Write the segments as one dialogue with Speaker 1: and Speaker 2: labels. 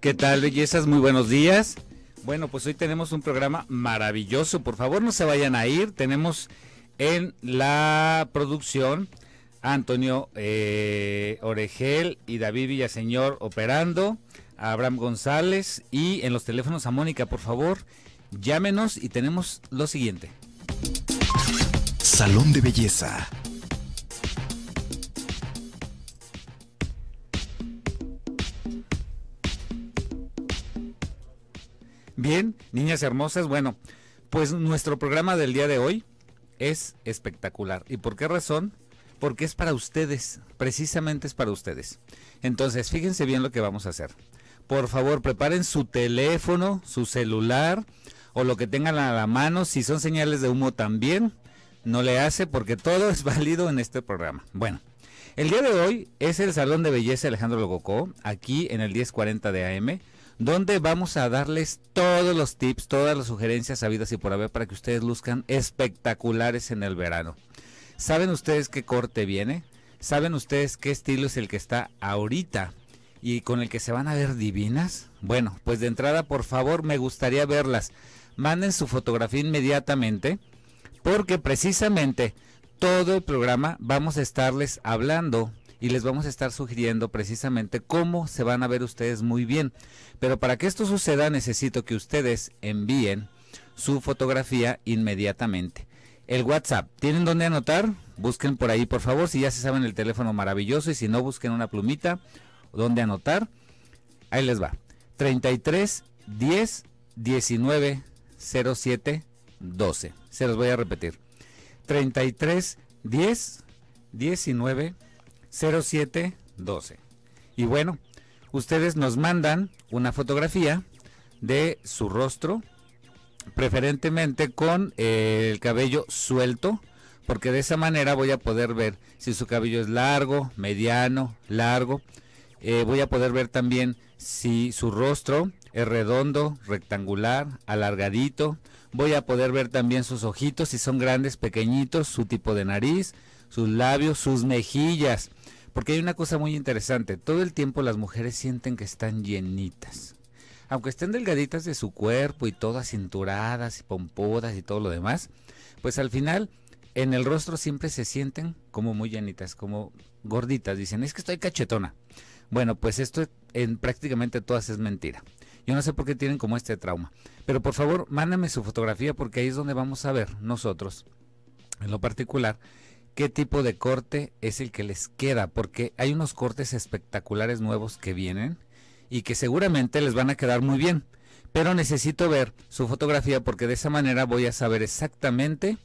Speaker 1: ¿Qué tal, bellezas? Muy buenos días. Bueno, pues hoy tenemos un programa maravilloso. Por favor, no se vayan a ir. Tenemos en la producción a Antonio eh, Oregel y David Villaseñor operando, a Abraham González y en los teléfonos a Mónica, por favor, llámenos y tenemos lo siguiente. Salón de Belleza Bien, niñas hermosas, bueno, pues nuestro programa del día de hoy es espectacular. ¿Y por qué razón? Porque es para ustedes, precisamente es para ustedes. Entonces, fíjense bien lo que vamos a hacer. Por favor, preparen su teléfono, su celular o lo que tengan a la mano. Si son señales de humo también, no le hace porque todo es válido en este programa. Bueno, el día de hoy es el Salón de Belleza Alejandro Logocó, aquí en el 1040 de AM donde vamos a darles todos los tips, todas las sugerencias habidas y por haber para que ustedes luzcan espectaculares en el verano. ¿Saben ustedes qué corte viene? ¿Saben ustedes qué estilo es el que está ahorita y con el que se van a ver divinas? Bueno, pues de entrada, por favor, me gustaría verlas. Manden su fotografía inmediatamente porque precisamente todo el programa vamos a estarles hablando y les vamos a estar sugiriendo precisamente cómo se van a ver ustedes muy bien. Pero para que esto suceda necesito que ustedes envíen su fotografía inmediatamente. El WhatsApp, ¿tienen dónde anotar? Busquen por ahí, por favor, si ya se saben el teléfono maravilloso y si no, busquen una plumita donde anotar. Ahí les va. 33 10 19 07 12. Se los voy a repetir. 33 10 19 0712. Y bueno, ustedes nos mandan una fotografía de su rostro, preferentemente con eh, el cabello suelto, porque de esa manera voy a poder ver si su cabello es largo, mediano, largo. Eh, voy a poder ver también si su rostro es redondo, rectangular, alargadito. Voy a poder ver también sus ojitos, si son grandes, pequeñitos, su tipo de nariz, sus labios, sus mejillas. Porque hay una cosa muy interesante, todo el tiempo las mujeres sienten que están llenitas. Aunque estén delgaditas de su cuerpo y todas cinturadas y pompudas y todo lo demás, pues al final en el rostro siempre se sienten como muy llenitas, como gorditas. Dicen, es que estoy cachetona. Bueno, pues esto en prácticamente todas es mentira. Yo no sé por qué tienen como este trauma. Pero por favor, mándame su fotografía porque ahí es donde vamos a ver nosotros, en lo particular, qué tipo de corte es el que les queda, porque hay unos cortes espectaculares nuevos que vienen y que seguramente les van a quedar muy bien. Pero necesito ver su fotografía porque de esa manera voy a saber exactamente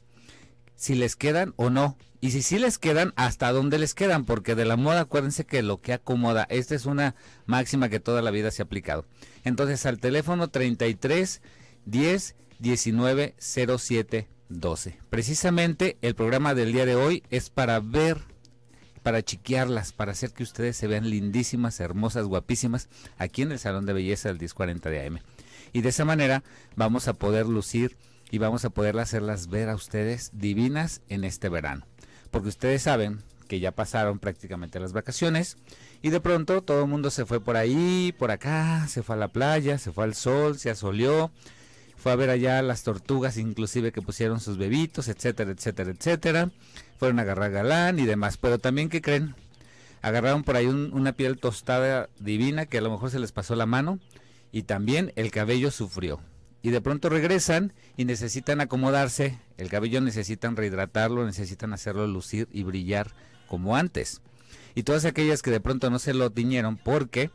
Speaker 1: si les quedan o no. Y si sí les quedan, hasta dónde les quedan, porque de la moda acuérdense que lo que acomoda, esta es una máxima que toda la vida se ha aplicado. Entonces al teléfono 33 10 19 07 12. Precisamente el programa del día de hoy es para ver, para chiquearlas, para hacer que ustedes se vean lindísimas, hermosas, guapísimas aquí en el Salón de Belleza del 1040 de AM. Y de esa manera vamos a poder lucir y vamos a poder hacerlas ver a ustedes divinas en este verano. Porque ustedes saben que ya pasaron prácticamente las vacaciones y de pronto todo el mundo se fue por ahí, por acá, se fue a la playa, se fue al sol, se asoleó, fue a ver allá las tortugas inclusive que pusieron sus bebitos, etcétera, etcétera, etcétera. Fueron a agarrar galán y demás, pero también, ¿qué creen? Agarraron por ahí una piel tostada divina que a lo mejor se les pasó la mano y también el cabello sufrió. Y de pronto regresan y necesitan acomodarse, el cabello necesitan rehidratarlo, necesitan hacerlo lucir y brillar como antes. Y todas aquellas que de pronto no se lo tiñeron porque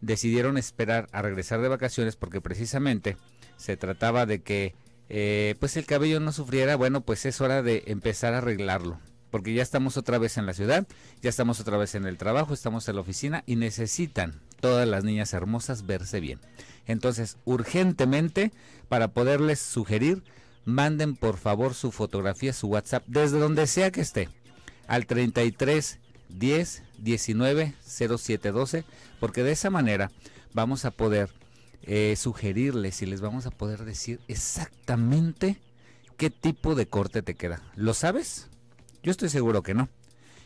Speaker 1: decidieron esperar a regresar de vacaciones porque precisamente se trataba de que eh, pues el cabello no sufriera, bueno, pues es hora de empezar a arreglarlo. Porque ya estamos otra vez en la ciudad, ya estamos otra vez en el trabajo, estamos en la oficina y necesitan todas las niñas hermosas verse bien. Entonces, urgentemente, para poderles sugerir, manden por favor su fotografía, su WhatsApp, desde donde sea que esté, al 33 10 19 07 12, porque de esa manera vamos a poder eh, sugerirles y les vamos a poder decir exactamente qué tipo de corte te queda. ¿Lo sabes? Yo estoy seguro que no.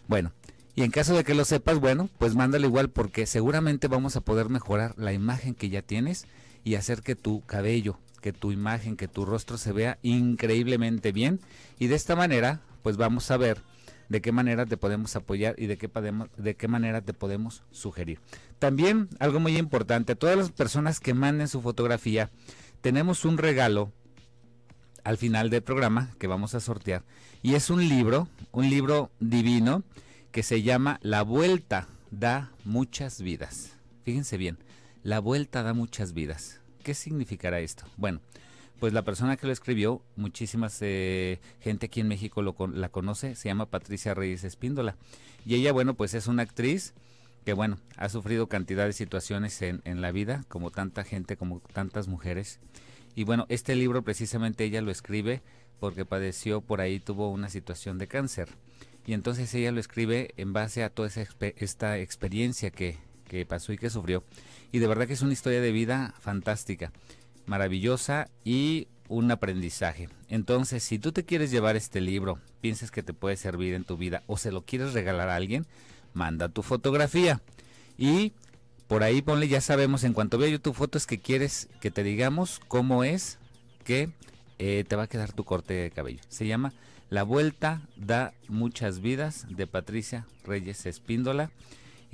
Speaker 1: Bueno, y en caso de que lo sepas, bueno, pues mándale igual porque seguramente vamos a poder mejorar la imagen que ya tienes y hacer que tu cabello, que tu imagen, que tu rostro se vea increíblemente bien. Y de esta manera, pues vamos a ver de qué manera te podemos apoyar y de qué, podemos, de qué manera te podemos sugerir. También algo muy importante, todas las personas que manden su fotografía, tenemos un regalo al final del programa que vamos a sortear. Y es un libro, un libro divino que se llama La Vuelta da muchas vidas. Fíjense bien, la vuelta da muchas vidas. ¿Qué significará esto? Bueno, pues la persona que lo escribió, muchísimas eh, gente aquí en México lo, la conoce, se llama Patricia Reyes Espíndola. Y ella, bueno, pues es una actriz que, bueno, ha sufrido cantidad de situaciones en, la vida, como tanta gente, como tantas mujeres. Y bueno, este libro precisamente ella lo escribe porque padeció por ahí, tuvo una situación de cáncer. Y entonces ella lo escribe en base a toda esa, esta experiencia que, que pasó y que sufrió. Y de verdad que es una historia de vida fantástica maravillosa y un aprendizaje. Entonces, si tú te quieres llevar este libro, piensas que te puede servir en tu vida o se lo quieres regalar a alguien, manda tu fotografía. Y por ahí ponle, ya sabemos, en cuanto vea yo tu foto es que quieres que te digamos cómo es que eh, te va a quedar tu corte de cabello. Se llama La Vuelta da Muchas Vidas de Patricia Reyes Espíndola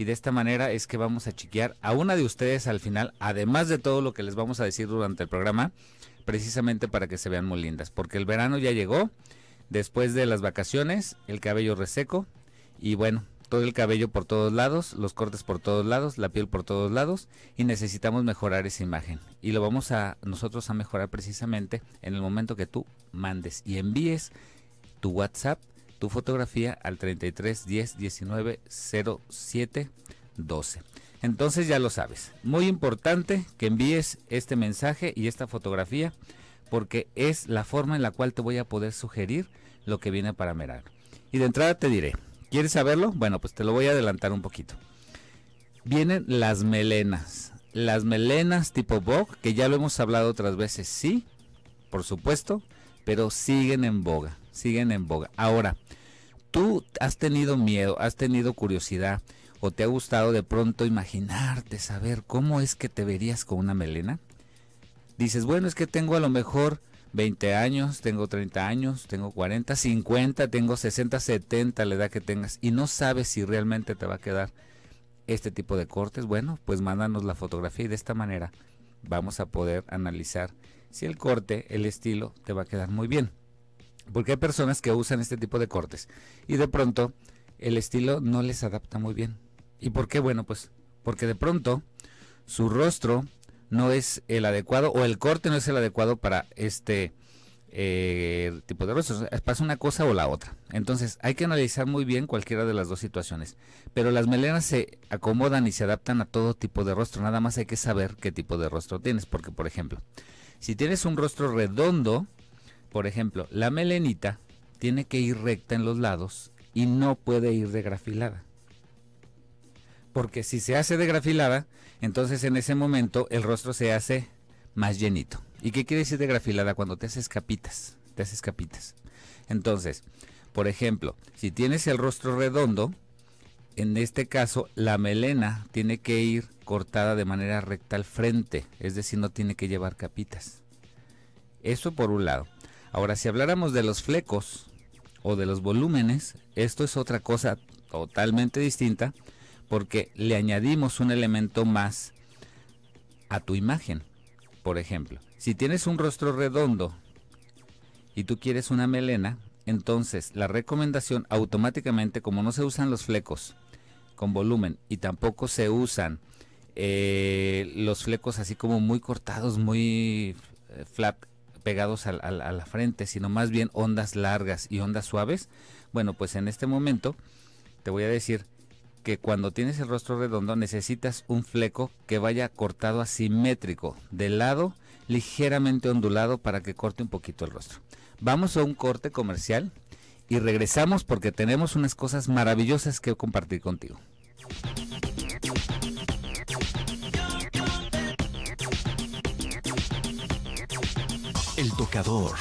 Speaker 1: y de esta manera es que vamos a chiquear a una de ustedes al final, además de todo lo que les vamos a decir durante el programa, precisamente para que se vean muy lindas, porque el verano ya llegó, después de las vacaciones, el cabello reseco y bueno, todo el cabello por todos lados, los cortes por todos lados, la piel por todos lados y necesitamos mejorar esa imagen. Y lo vamos a nosotros a mejorar precisamente en el momento que tú mandes y envíes tu WhatsApp tu fotografía al 33 10 19 07 12. Entonces ya lo sabes. Muy importante que envíes este mensaje y esta fotografía porque es la forma en la cual te voy a poder sugerir lo que viene para Merar. Y de entrada te diré, ¿quieres saberlo? Bueno, pues te lo voy a adelantar un poquito. Vienen las melenas. Las melenas tipo Vogue, que ya lo hemos hablado otras veces, sí, por supuesto, pero siguen en boga siguen en boga. Ahora, tú has tenido miedo, has tenido curiosidad o te ha gustado de pronto imaginarte, saber cómo es que te verías con una melena. Dices, bueno, es que tengo a lo mejor 20 años, tengo 30 años, tengo 40, 50, tengo 60, 70, la edad que tengas, y no sabes si realmente te va a quedar este tipo de cortes. Bueno, pues mándanos la fotografía y de esta manera vamos a poder analizar si el corte, el estilo, te va a quedar muy bien porque hay personas que usan este tipo de cortes y de pronto el estilo no les adapta muy bien. ¿Y por qué? Bueno, pues porque de pronto su rostro no es el adecuado o el corte no es el adecuado para este eh, tipo de rostros. Pasa una cosa o la otra. Entonces hay que analizar muy bien cualquiera de las dos situaciones. Pero las melenas se acomodan y se adaptan a todo tipo de rostro. Nada más hay que saber qué tipo de rostro tienes. Porque, por ejemplo, si tienes un rostro redondo, por ejemplo, la melenita tiene que ir recta en los lados y no puede ir de grafilada. Porque si se hace de grafilada, entonces en ese momento el rostro se hace más llenito. ¿Y qué quiere decir de grafilada? Cuando te haces capitas, te haces capitas. Entonces, por ejemplo, si tienes el rostro redondo, en este caso la melena tiene que ir cortada de manera recta al frente, es decir, no tiene que llevar capitas. Eso por un lado. Ahora, si habláramos de los flecos o de los volúmenes, esto es otra cosa totalmente distinta porque le añadimos un elemento más a tu imagen. Por ejemplo, si tienes un rostro redondo y tú quieres una melena, entonces la recomendación automáticamente, como no se usan los flecos con volumen y tampoco se usan eh, los flecos así como muy cortados, muy eh, flat pegados a, la frente, sino más bien ondas largas y ondas suaves. Bueno, pues en este momento te voy a decir que cuando tienes el rostro redondo necesitas un fleco que vaya cortado asimétrico, de lado, ligeramente ondulado para que corte un poquito el rostro. Vamos a un corte comercial y regresamos porque tenemos unas cosas maravillosas que compartir contigo. tocador.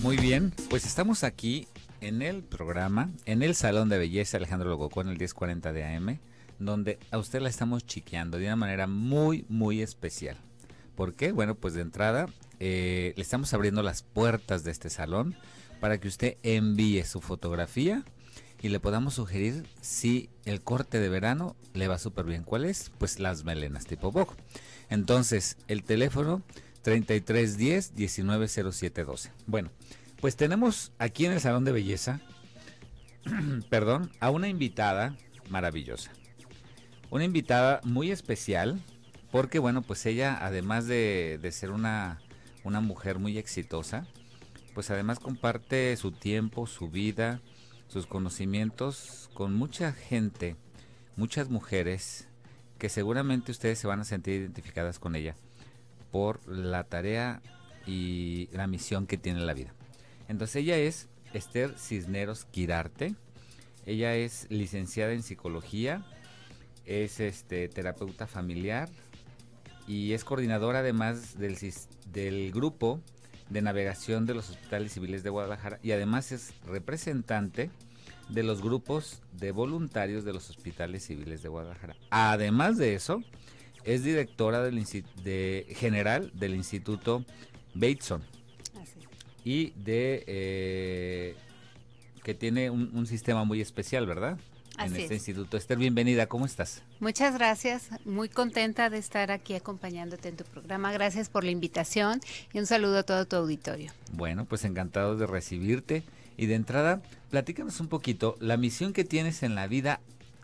Speaker 1: Muy bien, pues estamos aquí en el programa, en el Salón de Belleza Alejandro en el 1040 de AM, donde a usted la estamos chiqueando de una manera muy, muy especial. ¿Por qué? Bueno, pues de entrada eh, le estamos abriendo las puertas de este salón para que usted envíe su fotografía y le podamos sugerir si el corte de verano le va súper bien. ¿Cuál es? Pues las melenas tipo bob. Entonces, el teléfono 3310 190712. Bueno, pues tenemos aquí en el Salón de Belleza, perdón, a una invitada maravillosa. Una invitada muy especial porque, bueno, pues ella, además de, ser una, una mujer muy exitosa, pues además comparte su tiempo, su vida, sus conocimientos con mucha gente, muchas mujeres que seguramente ustedes se van a sentir identificadas con ella por la tarea y la misión que tiene la vida. Entonces ella es Esther Cisneros Quirarte. Ella es licenciada en psicología, es este terapeuta familiar y es coordinadora además del, del grupo de Navegación de los Hospitales Civiles de Guadalajara y además es representante de los grupos de voluntarios de los Hospitales Civiles de Guadalajara. Además de eso, es directora del general del Instituto Bateson y de eh, que tiene un, sistema muy especial, ¿verdad? en este instituto. Esther, bienvenida, ¿cómo estás?
Speaker 2: Muchas gracias, muy contenta de estar aquí acompañándote en tu programa. Gracias por la invitación y un saludo a todo tu auditorio.
Speaker 1: Bueno, pues encantado de recibirte y de entrada, platícanos un poquito la misión que tienes en la vida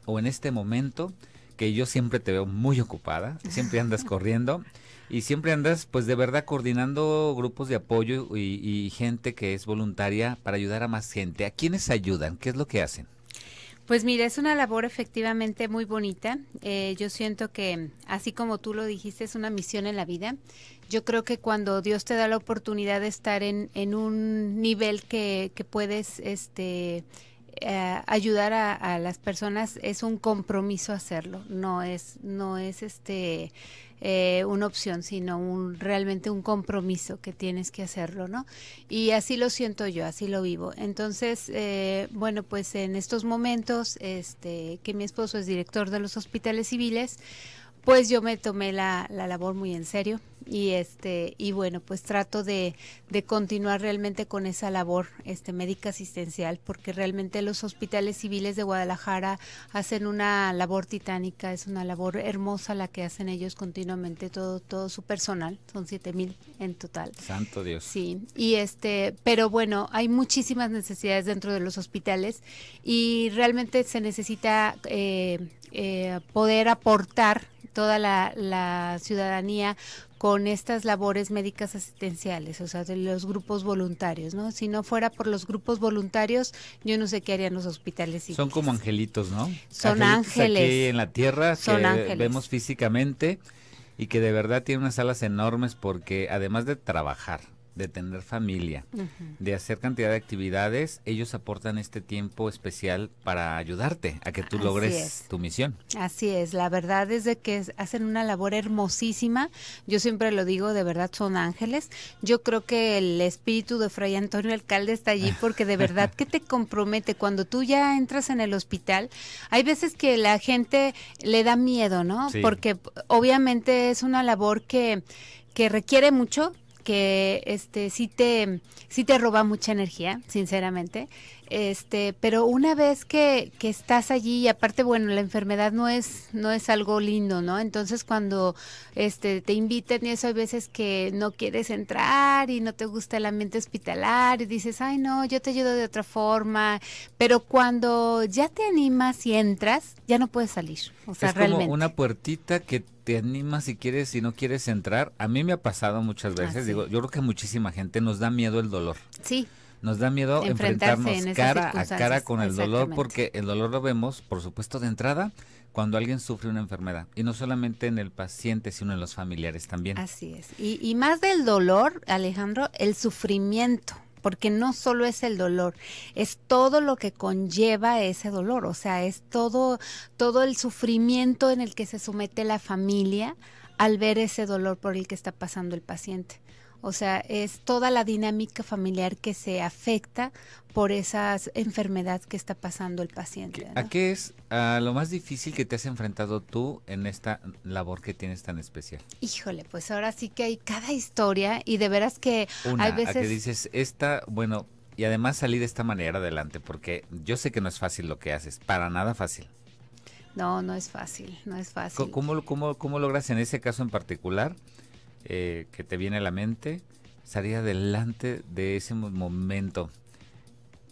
Speaker 1: o en este momento, que yo siempre te veo muy ocupada, siempre andas corriendo y siempre andas pues de verdad coordinando grupos de apoyo y, gente que es voluntaria para ayudar a más gente. ¿A quiénes ayudan? ¿Qué es lo que hacen?
Speaker 2: Pues mira, es una labor efectivamente muy bonita. Eh, yo siento que, así como tú lo dijiste, es una misión en la vida. Yo creo que cuando Dios te da la oportunidad de estar en, en un nivel que, que puedes este, eh, ayudar a, a, las personas, es un compromiso hacerlo. No es, no es este eh, una opción, sino un, realmente un compromiso que tienes que hacerlo, ¿no? Y así lo siento yo, así lo vivo. Entonces, eh, bueno, pues en estos momentos, este, que mi esposo es director de los hospitales civiles, pues yo me tomé la, labor muy en serio y este y bueno pues trato de, continuar realmente con esa labor este médica asistencial porque realmente los hospitales civiles de Guadalajara hacen una labor titánica es una labor hermosa la que hacen ellos continuamente todo todo su personal son siete mil en total
Speaker 1: santo dios sí
Speaker 2: y este pero bueno hay muchísimas necesidades dentro de los hospitales y realmente se necesita eh, eh, poder aportar toda la, ciudadanía con estas labores médicas asistenciales, o sea, de los grupos voluntarios, ¿no? Si no fuera por los grupos voluntarios, yo no sé qué harían los hospitales. Son
Speaker 1: como angelitos, ¿no? Son ángeles. Aquí en la tierra, Son que vemos físicamente y que de verdad tienen unas alas enormes porque además de trabajar, de tener familia, de hacer cantidad de actividades, ellos aportan este tiempo especial para ayudarte a que tú logres tu misión. Así
Speaker 2: es, la verdad es de que hacen una labor hermosísima, yo siempre lo digo, de verdad son ángeles. Yo creo que el espíritu de Fray Antonio Alcalde está allí porque de verdad que te compromete cuando tú ya entras en el hospital, hay veces que la gente le da miedo, ¿no? Porque obviamente es una labor que que requiere mucho, que este sí te sí te roba mucha energía, sinceramente. Este, pero una vez que, que, estás allí, y aparte, bueno, la enfermedad no es, no es algo lindo, ¿no? Entonces cuando este te invitan y eso hay veces que no quieres entrar y no te gusta el ambiente hospitalar y dices, ay no, yo te ayudo de otra forma. Pero cuando ya te animas y entras, ya no puedes salir. O sea, es como una
Speaker 1: puertita que te animas si quieres, y no quieres entrar. A mí me ha pasado muchas veces, ah, digo, yo creo que muchísima gente nos da miedo el dolor. Sí nos da miedo enfrentarnos cara a cara con el dolor porque el dolor lo vemos, por supuesto, de entrada cuando alguien sufre una enfermedad y no solamente en el paciente, sino en los familiares también. Así es.
Speaker 2: Y, y más del dolor, Alejandro, el sufrimiento porque no solo es el dolor, es todo lo que conlleva ese dolor, o sea, es todo todo el sufrimiento en el que se somete la familia al ver ese dolor por el que está pasando el paciente. O sea, es toda la dinámica familiar que se afecta por esa enfermedad que está pasando el paciente. ¿A
Speaker 1: qué es lo más difícil que te has enfrentado tú en esta labor que tienes tan especial?
Speaker 2: Híjole, pues ahora sí que hay cada historia y de veras que Una, hay veces... que
Speaker 1: dices, esta, bueno, y además salir de esta manera adelante, porque yo sé que no es fácil lo que haces, para nada fácil.
Speaker 2: No, no es fácil, no es fácil.
Speaker 1: cómo logras en ese caso en particular? Eh, que te viene a la mente, salir adelante de ese momento.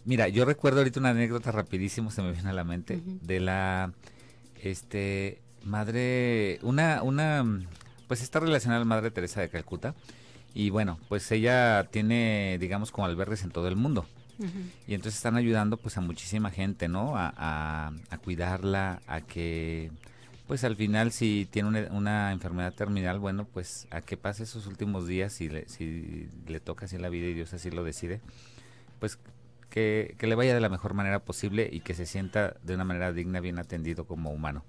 Speaker 1: Mira, yo recuerdo ahorita una anécdota rapidísimo, se me viene a la mente, de la este madre, una, una, pues está relacionada a la madre Teresa de Calcuta. Y bueno, pues ella tiene, digamos, como albergues en todo el mundo. Y entonces están ayudando pues a muchísima gente, ¿no? A, a cuidarla, a que pues al final si tiene una, enfermedad terminal, bueno, pues a que pase esos últimos días, si le, si le toca así la vida y Dios así lo decide, pues que, le vaya de la mejor manera posible y que se sienta de una manera digna, bien atendido como humano.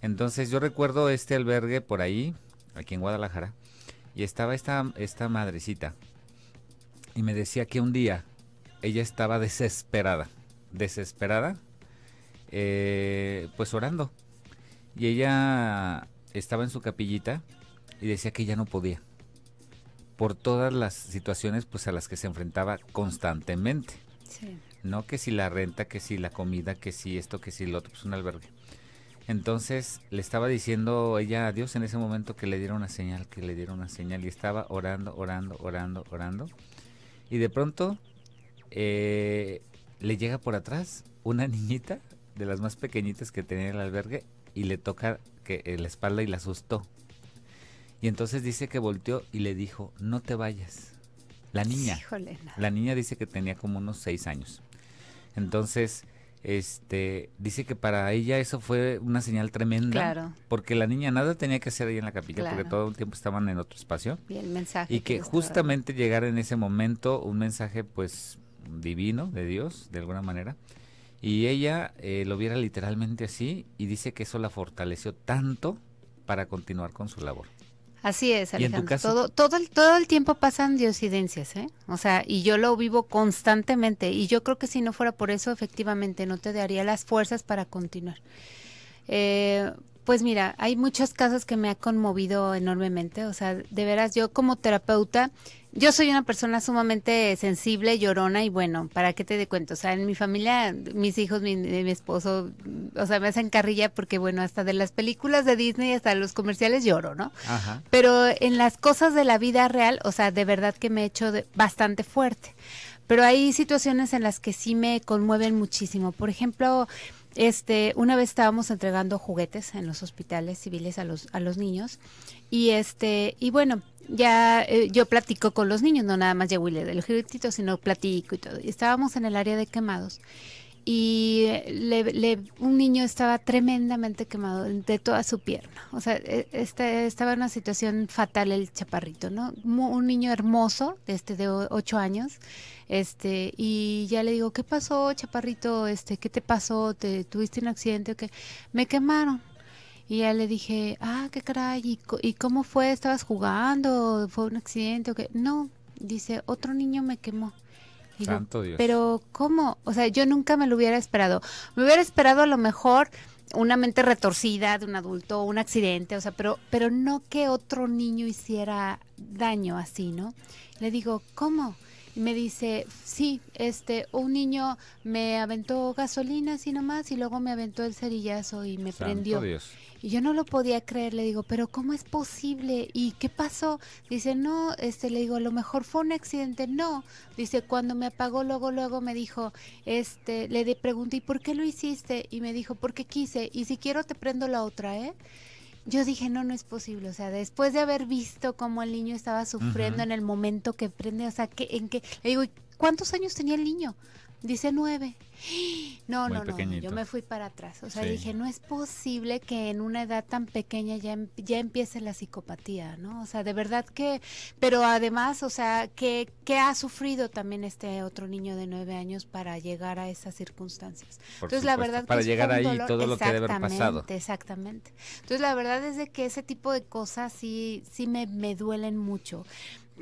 Speaker 1: Entonces yo recuerdo este albergue por ahí, aquí en Guadalajara, y estaba esta, esta madrecita y me decía que un día ella estaba desesperada, desesperada, eh, pues orando y ella estaba en su capillita y decía que ya no podía. Por todas las situaciones pues a las que se enfrentaba constantemente. No que si la renta, que si la comida, que si esto, que si lo otro, pues un albergue. Entonces le estaba diciendo ella a Dios en ese momento que le diera una señal, que le diera una señal. Y estaba orando, orando, orando, orando. Y de pronto eh, le llega por atrás una niñita de las más pequeñitas que tenía el albergue y le toca que, eh, la espalda y la asustó. Y entonces dice que volteó y le dijo, no te vayas. La niña. La niña dice que tenía como unos seis años. Entonces, este, dice que para ella eso fue una señal tremenda. Claro. Porque la niña nada tenía que hacer ahí en la capilla, porque todo el tiempo estaban en otro espacio.
Speaker 2: Y el mensaje. Y que, justamente
Speaker 1: llegara en ese momento un mensaje, pues, divino de Dios, de alguna manera y ella eh, lo viera literalmente así y dice que eso la fortaleció tanto para continuar con su labor.
Speaker 2: Así es, Alejandro. Todo, todo, el, todo el tiempo pasan diosidencias, ¿eh? O sea, y yo lo vivo constantemente. Y yo creo que si no fuera por eso, efectivamente, no te daría las fuerzas para continuar. Eh, pues mira, hay muchos casos que me ha conmovido enormemente, o sea, de veras yo como terapeuta, yo soy una persona sumamente sensible, llorona y bueno, ¿para qué te dé cuenta, O sea, en mi familia, mis hijos, mi, esposo, o sea, me hacen carrilla porque bueno, hasta de las películas de Disney, hasta los comerciales lloro, ¿no? Ajá. Pero en las cosas de la vida real, o sea, de verdad que me he hecho bastante fuerte. Pero hay situaciones en las que sí me conmueven muchísimo. Por ejemplo, este, una vez estábamos entregando juguetes en los hospitales civiles a los, a los niños y este, y bueno, ya eh, yo platico con los niños, no nada más ya y le doy sino platico y todo. Y estábamos en el área de quemados y un niño estaba tremendamente quemado de toda su pierna. O sea, e, este, estaba en una situación fatal el chaparrito, ¿no? Un niño hermoso, este de ocho años, este, y ya le digo, ¿qué pasó, chaparrito? Este, ¿Qué te pasó? ¿Te tuviste un accidente o qué? Me quemaron. Y ya le dije, ah, qué caray, ¿y, y cómo fue? ¿Estabas jugando? ¿Fue un accidente o qué? No, dice, otro niño me quemó. Pero ¿cómo? O sea, yo nunca me lo hubiera esperado. Me hubiera esperado a lo mejor una mente retorcida de un adulto, un accidente, o sea, pero, pero no que otro niño hiciera daño así, ¿no? Le digo, ¿cómo? me dice, sí, este, un niño me aventó gasolina así nomás y luego me aventó el cerillazo y me prendió. Y yo no lo podía creer, le digo, pero ¿cómo es posible? ¿Y qué pasó? Dice, no, este, le digo, a lo mejor fue un accidente. No, dice, cuando me apagó, luego, luego me dijo, este, le pregunté, ¿y por qué lo hiciste? Y me dijo, porque quise, y si quiero te prendo la otra, ¿eh? yo dije, no, no es posible. O sea, después de haber visto cómo el niño estaba sufriendo en el momento que prende, o sea, que, en que, le digo, ¿cuántos años tenía el niño? Dice nueve. No, no, no, yo me fui para atrás. O sea, dije, no es posible que en una edad tan pequeña ya, em, ya empiece la psicopatía, ¿no? O sea, de verdad que, pero además, o sea, ¿qué ha sufrido también este otro niño de nueve años para llegar a esas circunstancias. Entonces, la verdad... Para que llegar ahí dolor, todo lo que debe haber pasado. Exactamente. Entonces, la verdad es de que ese tipo de cosas sí, sí me, me duelen mucho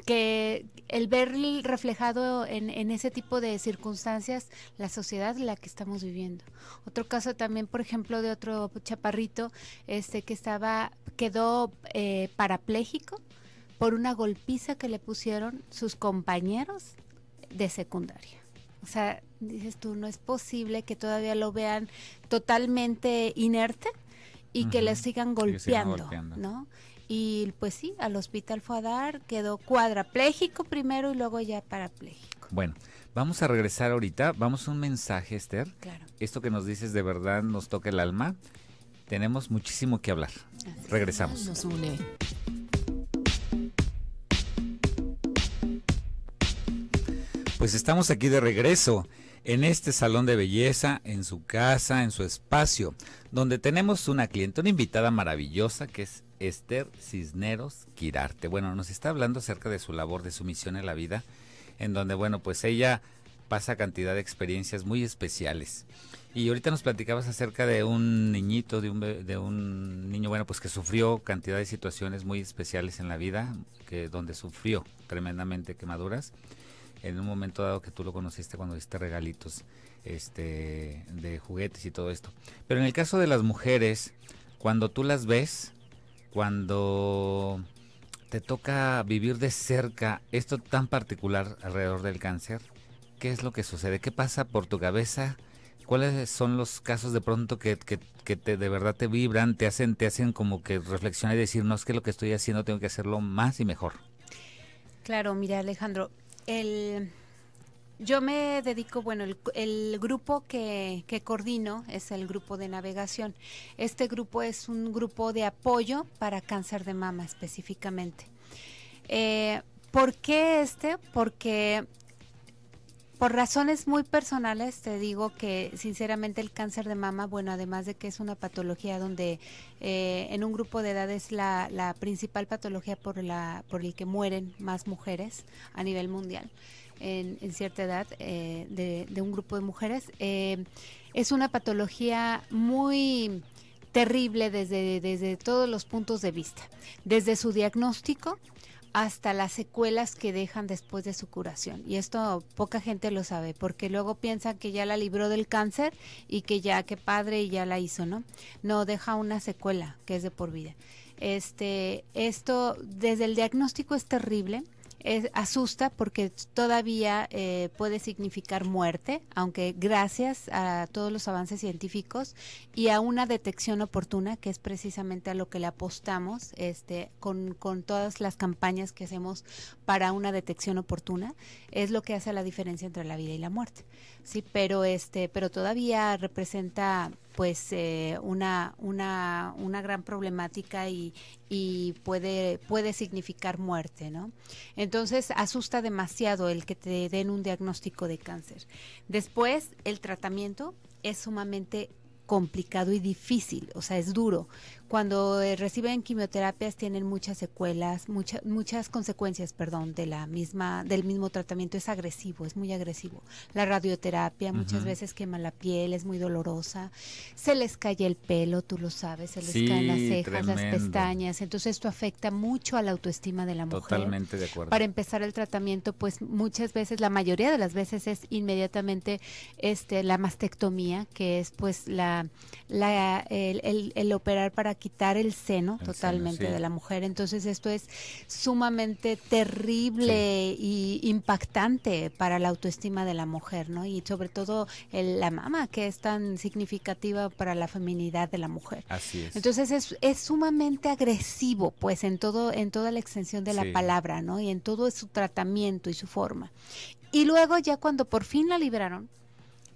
Speaker 2: que el ver reflejado en, ese tipo de circunstancias la sociedad en la que estamos viviendo. Otro caso también, por ejemplo, de otro chaparrito este que estaba quedó eh, parapléjico por una golpiza que le pusieron sus compañeros de secundaria. O sea, dices tú, no es posible que todavía lo vean totalmente inerte y que le sigan golpeando, sigan golpeando, ¿no? Y pues sí, al hospital fue a dar, quedó cuadrapléjico primero y luego ya parapléjico.
Speaker 1: Bueno, vamos a regresar ahorita, vamos a un mensaje, Esther. Claro. Esto que nos dices de verdad nos toca el alma. Tenemos muchísimo que hablar. Regresamos. Nos une. Pues estamos aquí de regreso en este salón de belleza, en su casa, en su espacio, donde tenemos una cliente, una invitada maravillosa que es Esther Cisneros Quirarte. Bueno, nos está hablando acerca de su labor, de su misión en la vida, en donde, bueno, pues ella pasa cantidad de experiencias muy especiales. Y ahorita nos platicabas acerca de un niñito, de un, niño, bueno, pues que sufrió cantidad de situaciones muy especiales en la vida, que donde sufrió tremendamente quemaduras. En un momento dado que tú lo conociste cuando viste regalitos este, de juguetes y todo esto. Pero en el caso de las mujeres, cuando tú las ves, cuando te toca vivir de cerca esto tan particular alrededor del cáncer, ¿qué es lo que sucede? ¿Qué pasa por tu cabeza? ¿Cuáles son los casos de pronto que, te, de verdad te vibran, te hacen, te hacen como que reflexionar y decir, no, es que lo que estoy haciendo tengo que hacerlo más y mejor?
Speaker 2: Claro, mira Alejandro, el, yo me dedico, bueno, el, grupo que, coordino es el grupo de navegación. Este grupo es un grupo de apoyo para cáncer de mama específicamente. Eh, ¿Por qué este? Porque por razones muy personales te digo que sinceramente el cáncer de mama, bueno, además de que es una patología donde eh, en un grupo de edad es la, la, principal patología por la por el que mueren más mujeres a nivel mundial en, cierta edad eh, de, un grupo de mujeres. Eh, es una patología muy terrible desde, desde todos los puntos de vista, desde su diagnóstico hasta las secuelas que dejan después de su curación. Y esto poca gente lo sabe, porque luego piensan que ya la libró del cáncer y que ya, que padre, y ya la hizo, ¿no? No, deja una secuela que es de por vida. Este, esto, desde el diagnóstico es terrible, es, asusta porque todavía eh, puede significar muerte, aunque gracias a todos los avances científicos y a una detección oportuna, que es precisamente a lo que le apostamos este, con, con todas las campañas que hacemos para una detección oportuna, es lo que hace la diferencia entre la vida y la muerte. Sí, pero este, pero todavía representa pues eh, una, una, una gran problemática y, y puede, puede significar muerte, ¿no? Entonces asusta demasiado el que te den un diagnóstico de cáncer. Después, el tratamiento es sumamente complicado y difícil, o sea, es duro cuando eh, reciben quimioterapias tienen muchas secuelas, muchas muchas consecuencias, perdón, de la misma del mismo tratamiento es agresivo, es muy agresivo. La radioterapia muchas veces quema la piel, es muy dolorosa. Se les cae el pelo, tú lo sabes, se les caen las cejas, las pestañas. Entonces esto afecta mucho a la autoestima de la mujer. Totalmente de acuerdo. Para empezar el tratamiento, pues muchas veces, la mayoría de las veces es inmediatamente este la mastectomía, que es pues la, la el, el, el operar para quitar el seno totalmente de la mujer. Entonces esto es sumamente terrible e y impactante para la autoestima de la mujer, ¿no? Y sobre todo la mama, que es tan significativa para la feminidad de la mujer. Así es. Entonces es, sumamente agresivo, pues, en todo, en toda la extensión de la palabra, ¿no? Y en todo su tratamiento y su forma. Y luego ya cuando por fin la liberaron,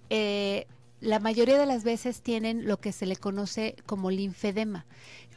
Speaker 2: eh, la mayoría de las veces tienen lo que se le conoce como linfedema,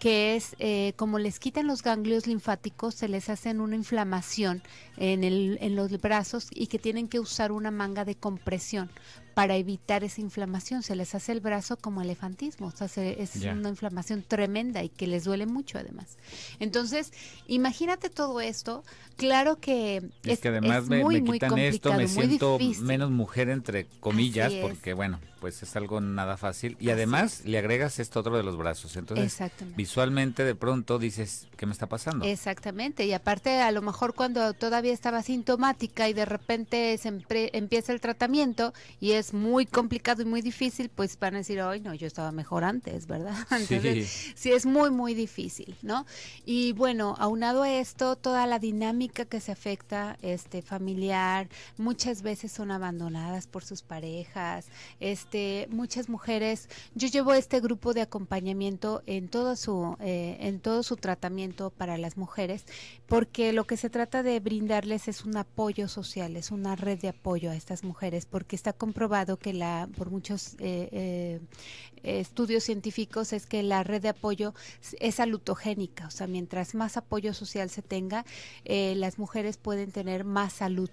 Speaker 2: que es eh, como les quitan los ganglios linfáticos, se les hace una inflamación en, en los brazos y que tienen que usar una manga de compresión para evitar esa inflamación. Se les hace el brazo como elefantismo, o sea, es una inflamación tremenda y que les duele mucho además. Entonces, imagínate todo esto. Claro que es, que además me, me, quitan esto, me siento
Speaker 1: menos mujer entre comillas, porque bueno, pues es algo nada fácil. Y además le agregas esto otro de los brazos. Entonces, visualmente de pronto dices, ¿qué me está pasando?
Speaker 2: Exactamente. Y aparte, a lo mejor cuando todavía estaba sintomática y de repente se empieza el tratamiento y es muy complicado y muy difícil, pues van a decir, hoy no, yo estaba mejor antes, ¿verdad? Entonces, sí. sí. es muy, muy difícil, ¿no? Y bueno, aunado a esto, toda la dinámica que se afecta, este, familiar, muchas veces son abandonadas por sus parejas, este, muchas mujeres, yo llevo este grupo de acompañamiento en todo su, eh, en todo su tratamiento para las mujeres, porque lo que se trata de brindarles es un apoyo social, es una red de apoyo a estas mujeres, porque está comprobado que la, por muchos eh, eh, estudios científicos es que la red de apoyo es salutogénica, o sea, mientras más apoyo social se tenga, eh, las mujeres pueden tener más salud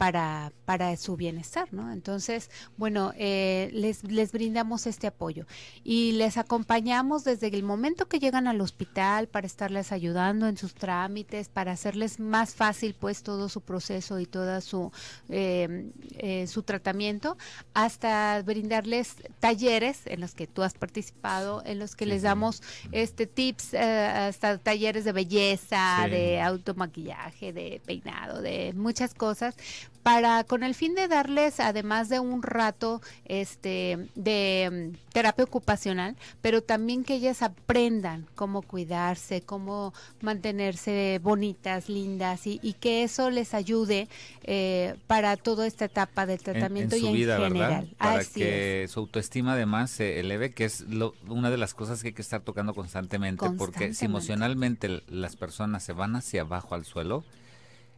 Speaker 2: para, para su bienestar, ¿no? Entonces, bueno, eh, les, les brindamos este apoyo y les acompañamos desde el momento que llegan al hospital para estarles ayudando en sus trámites, para hacerles más fácil pues todo su proceso y todo su, em, eh, su tratamiento, hasta brindarles talleres en los que tú has participado, en los que les damos este tips, eh, hasta talleres de belleza, de automaquillaje, de peinado, de muchas cosas para con el fin de darles además de un rato este de mm, terapia ocupacional, pero también que ellas aprendan cómo cuidarse, cómo mantenerse bonitas, lindas y, que eso les ayude eh, para toda esta etapa del tratamiento y en vida, general. ¿verdad? Para que
Speaker 1: su autoestima además se eleve, que es una de las cosas que hay que estar tocando constantemente, porque si emocionalmente las personas se van hacia abajo al suelo,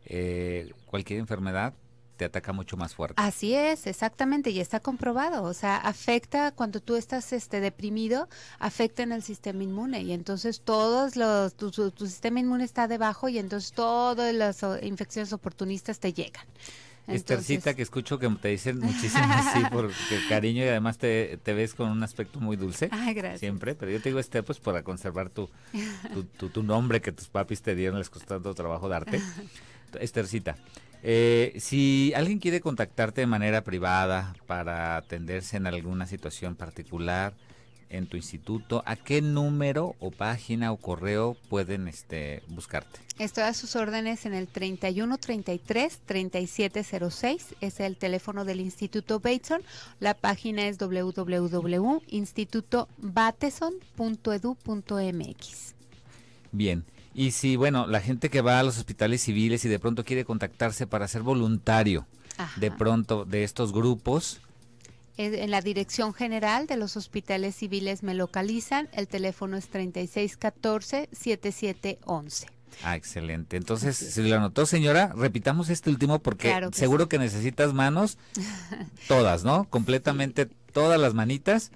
Speaker 1: eh, cualquier enfermedad te ataca mucho más fuerte.
Speaker 2: Así es, exactamente, y está comprobado. O sea, afecta cuando tú estás este, deprimido, afecta en el sistema inmune y entonces todos los, tu, sistema inmune está debajo y entonces todas las infecciones oportunistas te llegan.
Speaker 1: Estercita, que escucho que te dicen muchísimo así por cariño y además te, ves con un aspecto muy dulce. Ay, gracias. Siempre, pero yo te digo Esther pues para conservar tu tu, nombre que tus papis te dieron, les costó tanto trabajo darte. Estercita, eh, si alguien quiere contactarte de manera privada para atenderse en alguna situación particular en tu instituto, ¿a qué número o página o correo pueden este, buscarte?
Speaker 2: Estoy a sus órdenes en el 3133-3706, es el teléfono del Instituto Bateson. La página es www.institutobateson.edu.mx.
Speaker 1: Bien. Y si, bueno, la gente que va a los hospitales civiles y de pronto quiere contactarse para ser voluntario de pronto de estos grupos.
Speaker 2: En la Dirección General de los Hospitales Civiles me localizan. El teléfono es 3614-7711.
Speaker 1: Ah, excelente. Entonces, si lo anotó, señora, repitamos este último porque seguro que necesitas manos, todas, ¿no? Completamente todas las manitas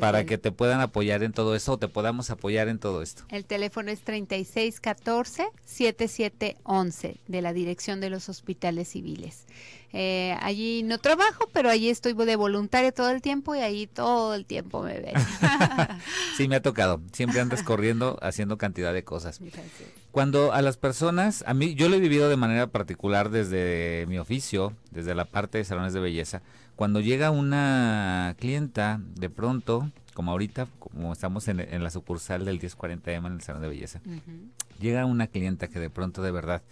Speaker 1: para que te puedan apoyar en todo eso o te podamos apoyar en todo esto.
Speaker 2: El teléfono es 3614-7711 de la Dirección de los Hospitales Civiles. Eh, allí no trabajo, pero allí estoy de voluntaria todo el tiempo y ahí todo el tiempo me ven.
Speaker 1: sí, me ha tocado. Siempre andas corriendo haciendo cantidad de cosas. Cuando a las personas, a mí yo lo he vivido de manera particular desde mi oficio, desde la parte de salones de belleza cuando llega una clienta, de pronto, como ahorita, como estamos en, la sucursal del 1040M en el Salón de Belleza, llega una clienta que de pronto de verdad,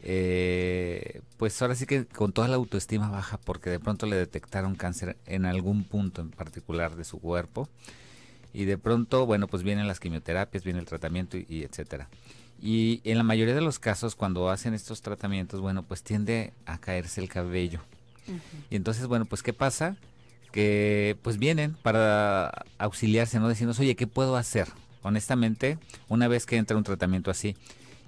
Speaker 1: eh, pues ahora sí que con toda la autoestima baja, porque de pronto le detectaron cáncer en algún punto en particular de su cuerpo, y de pronto, bueno, pues vienen las quimioterapias, viene el tratamiento y etcétera. Y en la mayoría de los casos, cuando hacen estos tratamientos, bueno, pues tiende a caerse el cabello. Y entonces, bueno, pues ¿qué pasa? Que pues vienen para auxiliarse, no decirnos, oye, ¿qué puedo hacer? Honestamente, una vez que entra un tratamiento así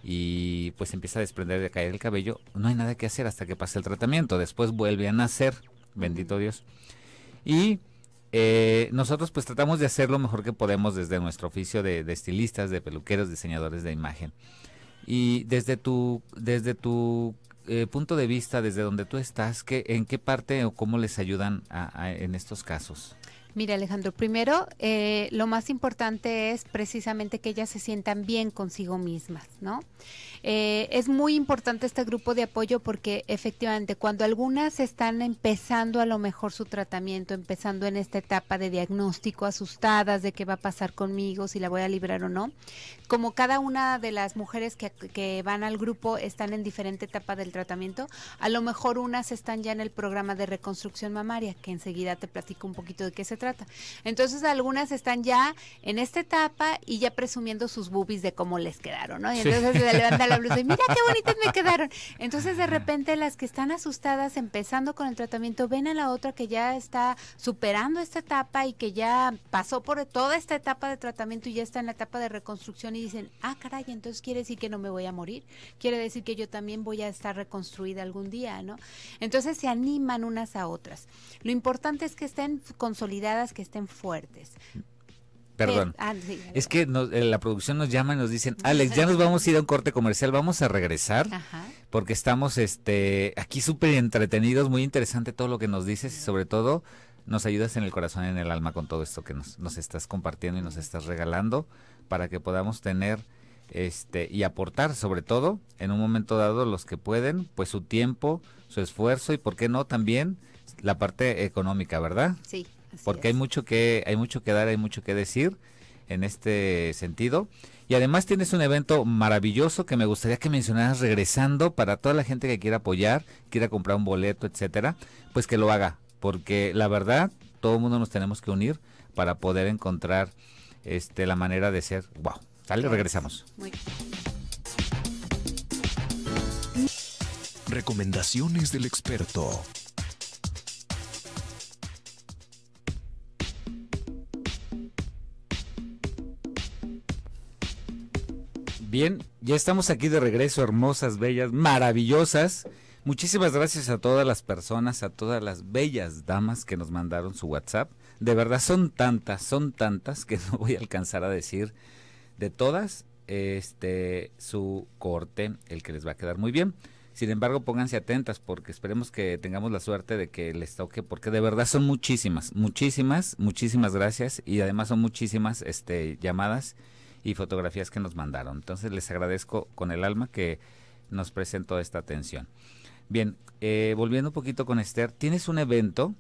Speaker 1: y pues empieza a desprender de caer el cabello, no hay nada que hacer hasta que pase el tratamiento. Después vuelve a nacer, bendito Dios. Y eh, nosotros pues tratamos de hacer lo mejor que podemos desde nuestro oficio de, de, estilistas, de peluqueros, diseñadores de imagen. Y desde tu, desde tu eh, punto de vista, desde donde tú estás, ¿qué, ¿en qué parte o cómo les ayudan en estos casos?
Speaker 2: Mira, Alejandro, primero eh, lo más importante es precisamente que ellas se sientan bien consigo mismas, ¿no? Eh, es muy importante este grupo de apoyo porque efectivamente cuando algunas están empezando a lo mejor su tratamiento, empezando en esta etapa de diagnóstico, asustadas de qué va a pasar conmigo, si la voy a librar o no, como cada una de las mujeres que, van al grupo están en diferente etapa del tratamiento, a lo mejor unas están ya en el programa de reconstrucción mamaria, que enseguida te platico un poquito de qué se trata. Entonces algunas están ya en esta etapa y ya presumiendo sus boobies de cómo les quedaron, ¿no? Y entonces se levanta la blusa y mira qué bonitas me quedaron. Entonces de repente las que están asustadas empezando con el tratamiento ven a la otra que ya está superando esta etapa y que ya pasó por toda esta etapa de tratamiento y ya está en la etapa de reconstrucción y dicen, ah, caray, entonces quiere decir que no me voy a morir, quiere decir que yo también voy a estar reconstruida algún día, ¿no? Entonces se animan unas a otras. Lo importante es que estén consolidadas que estén fuertes. Perdón. Ah,
Speaker 1: es que eh, la producción nos llama y nos dicen, Alex, ya nos vamos a ir a un corte comercial, vamos a regresar, porque estamos este, aquí súper entretenidos, muy interesante todo lo que nos dices y sobre todo nos ayudas en el corazón y en el alma con todo esto que nos, nos estás compartiendo y nos estás regalando para que podamos tener este y aportar sobre todo en un momento dado los que pueden, pues su tiempo, su esfuerzo y por qué no también la parte económica, ¿verdad? Sí porque hay mucho que hay mucho que dar, hay mucho que decir en este sentido. Y además tienes un evento maravilloso que me gustaría que mencionaras regresando para toda la gente que quiera apoyar, quiera comprar un boleto, etcétera, pues que lo haga, porque la verdad todo el mundo nos tenemos que unir para poder encontrar este la manera de ser. Wow. Sale, regresamos. Muy Recomendaciones del experto. Bien, ya estamos aquí de regreso, hermosas, bellas, maravillosas. Muchísimas gracias a todas las personas, a todas las bellas damas que nos mandaron su WhatsApp. De verdad son tantas, son tantas que no voy a alcanzar a decir de todas este su corte, el que les va a quedar muy bien. Sin embargo, pónganse atentas porque esperemos que tengamos la suerte de que les toque, porque de verdad son muchísimas, muchísimas, muchísimas gracias y además son muchísimas este, llamadas y fotografías que nos mandaron. Entonces les agradezco con el alma que nos presentó esta atención. Bien, eh, volviendo un poquito con Esther, tienes un evento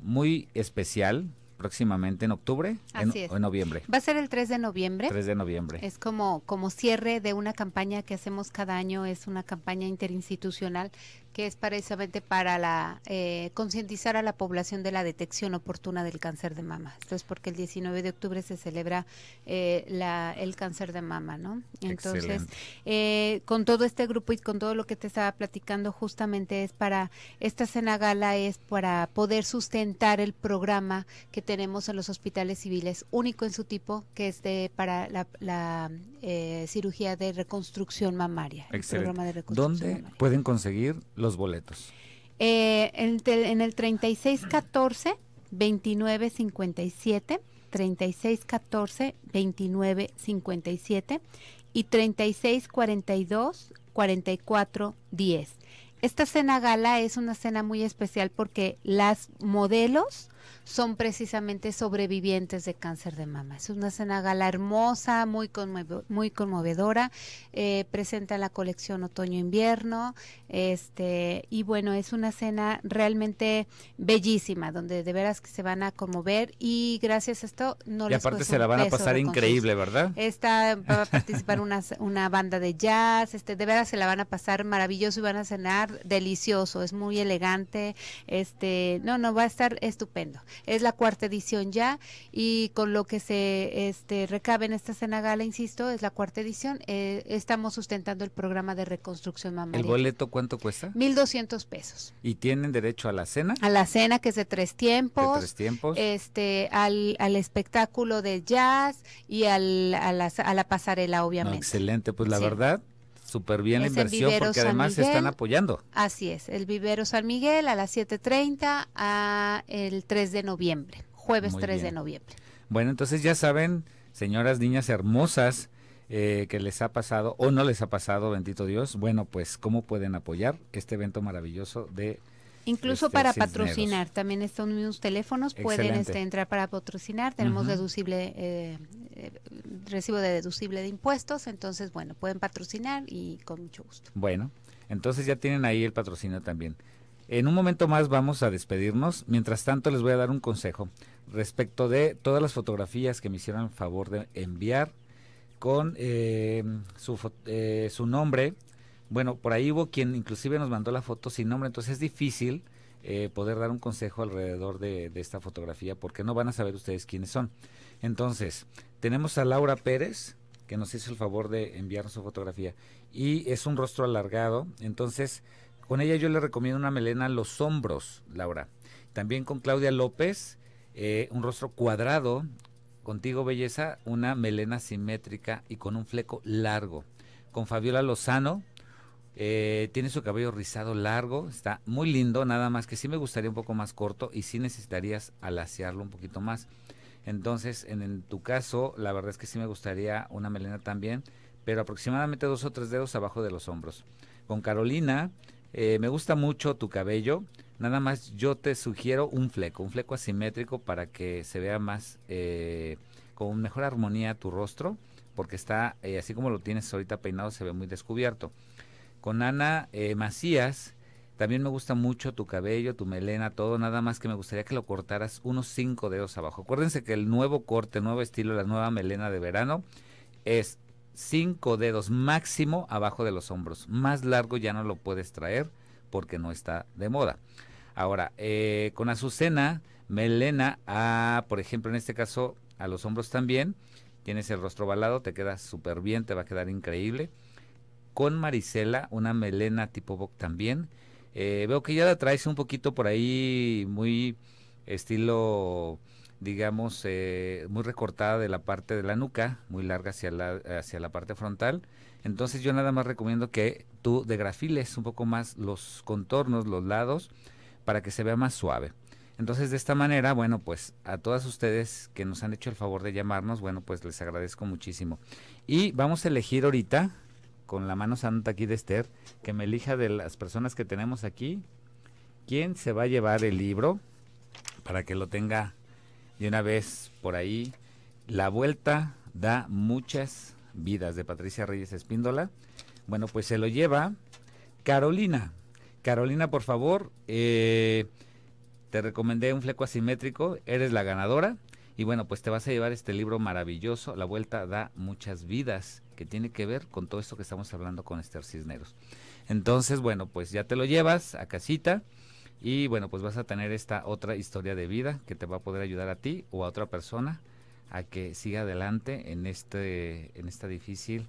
Speaker 1: muy especial próximamente en octubre en, o en noviembre.
Speaker 2: Va a ser el 3 de noviembre. 3
Speaker 1: de noviembre. Es
Speaker 2: como, como cierre de una campaña que hacemos cada año, es una campaña interinstitucional que es precisamente para la eh, concientizar a la población de la detección oportuna del cáncer de mama. Esto es porque el 19 de octubre se celebra eh, la, el cáncer de mama, ¿no? Entonces, eh, con todo este grupo y con todo lo que te estaba platicando, justamente es para esta cena gala, es para poder sustentar el programa que tenemos en los hospitales civiles, único en su tipo, que es de, para la, cirugía de reconstrucción mamaria.
Speaker 1: Excelente. ¿Dónde pueden conseguir los boletos?
Speaker 2: Eh, en, en el 3614 2957, 3614 2957 y 3642 4410. Esta cena gala es una cena muy especial porque las modelos son precisamente sobrevivientes de cáncer de mama. Es una cena gala hermosa, muy, muy conmovedora, eh, presenta la colección otoño-invierno, este, y bueno, es una cena realmente bellísima, donde de veras que se van a conmover y gracias a esto no y aparte se la van a pasar increíble, ¿verdad? Está va a participar una, una banda de jazz, este, de veras se la van a pasar maravilloso y van a cenar delicioso, es muy elegante, este, no, no, va a estar estupendo. Es la cuarta edición ya y con lo que se este, recabe en esta cena gala, insisto, es la cuarta edición. Eh, estamos sustentando el programa de reconstrucción mamaria. ¿El
Speaker 1: boleto cuánto cuesta?
Speaker 2: 1.200 pesos.
Speaker 1: ¿Y tienen derecho a la cena?
Speaker 2: A la cena que es de tres tiempos. De tres tiempos. Este, al, espectáculo de jazz y al, a, la, pasarela, obviamente.
Speaker 1: excelente, pues la verdad súper bien la inversión porque además se están apoyando.
Speaker 2: Así es, el vivero San Miguel a las 7.30 a el 3 de noviembre, jueves 3 de noviembre.
Speaker 1: Bueno, entonces ya saben, señoras, niñas hermosas, eh, que les ha pasado o no les ha pasado, bendito Dios, bueno, pues cómo pueden apoyar este evento maravilloso de Incluso este, para patrocinar,
Speaker 2: también estos unos teléfonos, pueden este, entrar para patrocinar, tenemos deducible, eh, eh, recibo de deducible de impuestos, entonces bueno, pueden patrocinar y con mucho gusto.
Speaker 1: Bueno, entonces ya tienen ahí el patrocinio también. En un momento más vamos a despedirnos, mientras tanto les voy a dar un consejo respecto de todas las fotografías que me hicieron favor de enviar con eh, su, su nombre bueno, por ahí hubo quien inclusive nos mandó la foto sin nombre, entonces es difícil eh, poder dar un consejo alrededor de, esta fotografía porque no van a saber ustedes quiénes son. Entonces, tenemos a Laura Pérez que nos hizo el favor de enviarnos su fotografía y es un rostro alargado, entonces con ella yo le recomiendo una melena a los hombros, Laura. También con Claudia López, eh, un rostro cuadrado, contigo belleza, una melena simétrica y con un fleco largo. Con Fabiola Lozano, eh, tiene su cabello rizado largo, está muy lindo, nada más que sí me gustaría un poco más corto y sí necesitarías alaciarlo un poquito más. Entonces, en, tu caso, la verdad es que sí me gustaría una melena también, pero aproximadamente dos o tres dedos abajo de los hombros. Con Carolina, eh, me gusta mucho tu cabello, nada más yo te sugiero un fleco, un fleco asimétrico para que se vea más, eh, con mejor armonía tu rostro, porque está, así como lo tienes ahorita peinado, se ve muy descubierto. Con Ana eh, Macías, también me gusta mucho tu cabello, tu melena, todo, nada más que me gustaría que lo cortaras unos cinco dedos abajo. Acuérdense que el nuevo corte, nuevo estilo, la nueva melena de verano es cinco dedos máximo abajo de los hombros. Más largo ya no lo puedes traer porque no está de moda. Ahora, eh, con Azucena, melena, a, por ejemplo, en este caso, a los hombros también, tienes el rostro balado, te queda súper bien, te va a quedar increíble con Marisela, una melena tipo boc también. Eh, veo que ya la traes un poquito por ahí, muy estilo, digamos, eh, muy recortada de la parte de la nuca, muy larga hacia la, hacia la parte frontal. Entonces yo nada más recomiendo que tú degrafiles un poco más los contornos, los lados, para que se vea más suave. Entonces de esta manera, bueno, pues a todas ustedes que nos han hecho el favor de llamarnos, bueno, pues les agradezco muchísimo. Y vamos a elegir ahorita con la mano santa aquí de Esther, que me elija de las personas que tenemos aquí, quién se va a llevar el libro para que lo tenga de una vez por ahí. La vuelta da muchas vidas de Patricia Reyes Espíndola. Bueno, pues se lo lleva Carolina. Carolina, por favor, eh, te recomendé un fleco asimétrico, eres la ganadora. Y bueno, pues te vas a llevar este libro maravilloso, La Vuelta da muchas vidas que tiene que ver con todo esto que estamos hablando con Esther Cisneros. Entonces, bueno, pues ya te lo llevas a casita y bueno, pues vas a tener esta otra historia de vida que te va a poder ayudar a ti o a otra persona a que siga adelante en este en esta difícil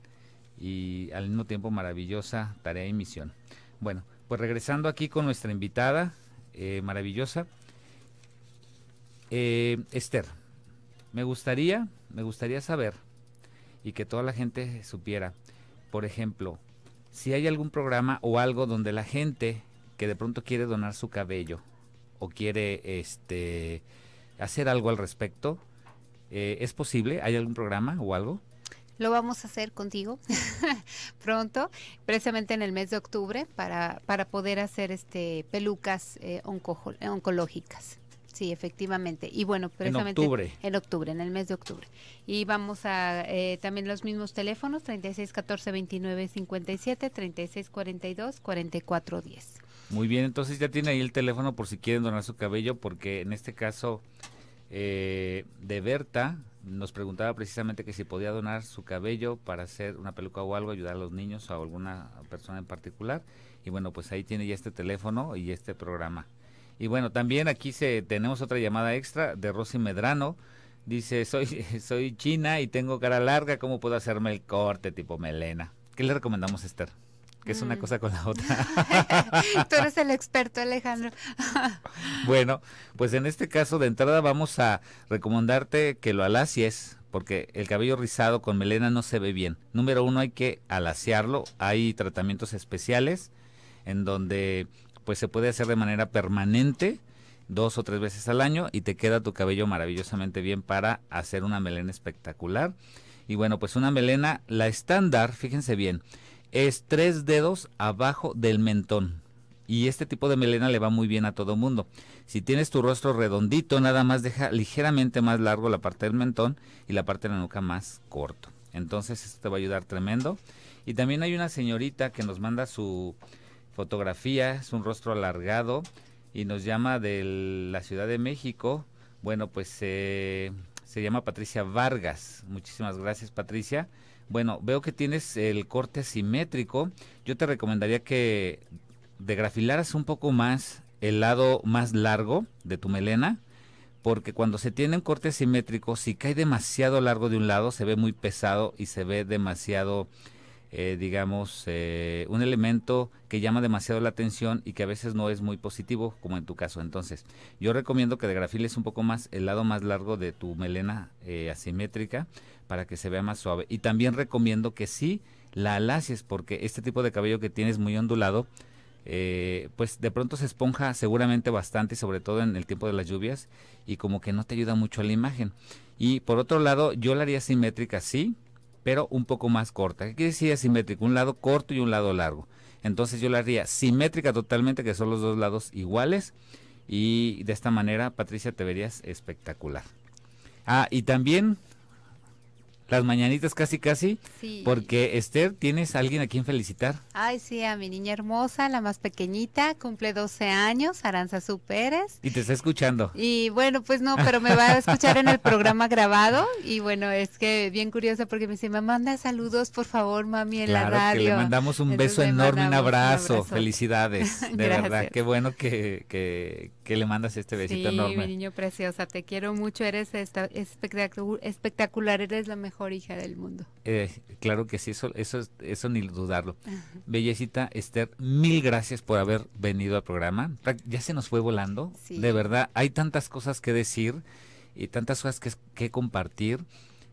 Speaker 1: y al mismo tiempo maravillosa tarea y misión. Bueno, pues regresando aquí con nuestra invitada eh, maravillosa, eh, Esther, me gustaría, me gustaría saber y que toda la gente supiera, por ejemplo, si hay algún programa o algo donde la gente que de pronto quiere donar su cabello o quiere este hacer algo al respecto, eh, ¿es posible? ¿Hay algún programa o algo?
Speaker 2: Lo vamos a hacer contigo pronto, precisamente en el mes de octubre, para, para poder hacer este pelucas eh, oncológicas. Sí, efectivamente. Y bueno, precisamente en octubre. En octubre, en el mes de octubre. Y vamos a eh, también los mismos teléfonos, 36 14 29 57,
Speaker 1: Muy bien, entonces ya tiene ahí el teléfono por si quieren donar su cabello, porque en este caso eh, de Berta nos preguntaba precisamente que si podía donar su cabello para hacer una peluca o algo, ayudar a los niños o a alguna persona en particular. Y bueno, pues ahí tiene ya este teléfono y este programa. Y bueno, también aquí se, tenemos otra llamada extra de Rosy Medrano. Dice, soy, soy china y tengo cara larga, ¿cómo puedo hacerme el corte tipo melena? ¿Qué le recomendamos, Esther? Que es una mm. cosa con la otra. Tú eres
Speaker 2: el experto, Alejandro.
Speaker 1: bueno, pues en este caso de entrada vamos a recomendarte que lo alacies, porque el cabello rizado con melena no se ve bien. Número uno, hay que alaciarlo. Hay tratamientos especiales en donde pues se puede hacer de manera permanente dos o tres veces al año y te queda tu cabello maravillosamente bien para hacer una melena espectacular. Y bueno, pues una melena, la estándar, fíjense bien, es tres dedos abajo del mentón. Y este tipo de melena le va muy bien a todo mundo. Si tienes tu rostro redondito, nada más deja ligeramente más largo la parte del mentón y la parte de la nuca más corto. Entonces esto te va a ayudar tremendo. Y también hay una señorita que nos manda su, fotografía, es un rostro alargado y nos llama de la Ciudad de México. Bueno, pues eh, se llama Patricia Vargas. Muchísimas gracias, Patricia. Bueno, veo que tienes el corte simétrico. Yo te recomendaría que degrafilaras un poco más el lado más largo de tu melena, porque cuando se tiene un corte simétrico, si cae demasiado largo de un lado, se ve muy pesado y se ve demasiado eh, digamos, eh, un elemento que llama demasiado la atención y que a veces no es muy positivo, como en tu caso. Entonces, yo recomiendo que degrafiles un poco más el lado más largo de tu melena eh, asimétrica para que se vea más suave. Y también recomiendo que sí la alacies, porque este tipo de cabello que tienes muy ondulado, pues de pronto se esponja seguramente bastante, sobre todo en el tiempo de las lluvias, y como que no te ayuda mucho a la imagen. Y por otro lado, yo la haría simétrica, sí, pero un poco más corta. ¿Qué quiere decir asimétrico? Un lado corto y un lado largo. Entonces yo la haría simétrica totalmente, que son los dos lados iguales. Y de esta manera, Patricia, te verías espectacular. Ah, y también las mañanitas casi casi, porque Esther, ¿tienes alguien a quien felicitar?
Speaker 2: Ay, sí, a mi niña hermosa, la más pequeñita, cumple 12 años, Aranza Pérez.
Speaker 1: Y te está escuchando.
Speaker 2: Y bueno, pues no, pero me va a escuchar en el programa grabado y bueno, es que bien curiosa porque me dice, me manda saludos, por favor, mami, en la radio. Que le mandamos
Speaker 1: un beso enorme, un abrazo. felicidades, de verdad, qué bueno que, que, que, le mandas este besito sí, mi
Speaker 2: niño preciosa, te quiero mucho, eres espectacular, espectacular, eres la mejor hija del mundo.
Speaker 1: Eh, claro que sí, eso, eso, eso ni dudarlo. Bellecita, Esther, mil gracias por haber venido al programa. Ya se nos fue volando, de verdad, hay tantas cosas que decir y tantas cosas que, que compartir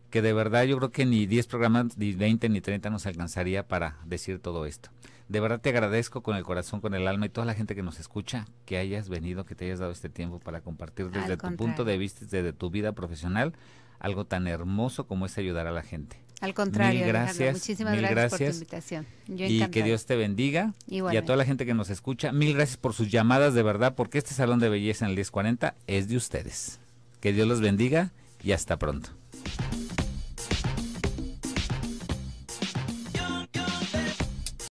Speaker 1: que de verdad yo creo que ni 10 programas, ni 20, ni 30 nos alcanzaría para decir todo esto. De verdad te agradezco con el corazón, con el alma y toda la gente que nos escucha que hayas venido, que te hayas dado este tiempo para compartir desde tu punto de vista, desde tu vida profesional algo tan hermoso como es ayudar a la gente. Al contrario, gracias, muchísimas gracias, por tu invitación. Yo y que Dios te bendiga. Y a toda la gente que nos escucha, mil gracias por sus llamadas de verdad, porque este Salón de Belleza en el 1040 es de ustedes. Que Dios los bendiga y hasta pronto.